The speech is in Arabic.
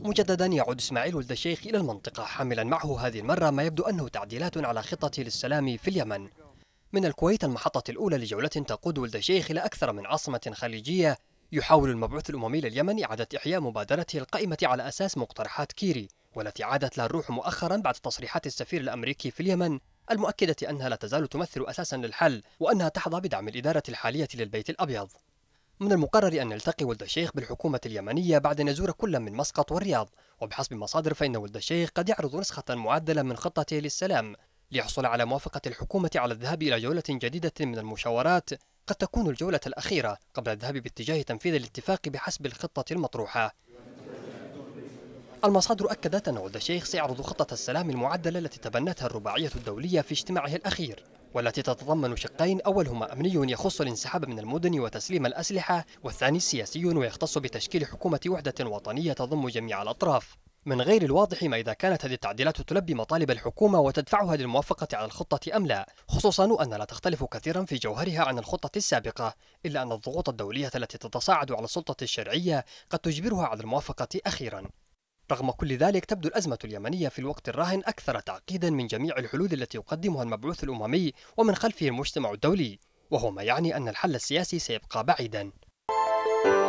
مجددا يعود إسماعيل ولد الشيخ إلى المنطقة حاملا معه هذه المرة ما يبدو أنه تعديلات على خطة للسلام في اليمن من الكويت المحطة الأولى لجولة تقود ولد الشيخ إلى أكثر من عاصمة خليجية يحاول المبعوث الأممي لليمن إعادة إحياء مبادرته القائمة على أساس مقترحات كيري والتي عادت لها الروح مؤخرا بعد تصريحات السفير الأمريكي في اليمن المؤكدة أنها لا تزال تمثل أساسا للحل وأنها تحظى بدعم الإدارة الحالية للبيت الأبيض من المقرر أن يلتقي ولد الشيخ بالحكومة اليمنية بعد أن يزور كل من مسقط والرياض وبحسب مصادر فإن ولد الشيخ قد يعرض نسخة معدلة من خطته للسلام ليحصل على موافقة الحكومة على الذهاب إلى جولة جديدة من المشاورات قد تكون الجولة الأخيرة قبل الذهاب باتجاه تنفيذ الاتفاق بحسب الخطة المطروحة المصادر أكدت أن ولد الشيخ سيعرض خطة السلام المعدلة التي تبنتها الرباعية الدولية في اجتماعها الأخير والتي تتضمن شقين أولهما أمني يخص الانسحاب من المدن وتسليم الأسلحة والثاني سياسي ويختص بتشكيل حكومة وحدة وطنية تضم جميع الأطراف من غير الواضح ما إذا كانت هذه التعديلات تلبي مطالب الحكومة وتدفعها للموافقة على الخطة أم لا خصوصا أن لا تختلف كثيرا في جوهرها عن الخطة السابقة إلا أن الضغوط الدولية التي تتصاعد على السلطة الشرعية قد تجبرها على الموافقة أخيرا رغم كل ذلك تبدو الأزمة اليمنية في الوقت الراهن أكثر تعقيدا من جميع الحلول التي يقدمها المبعوث الأممي ومن خلفه المجتمع الدولي وهو ما يعني أن الحل السياسي سيبقى بعيدا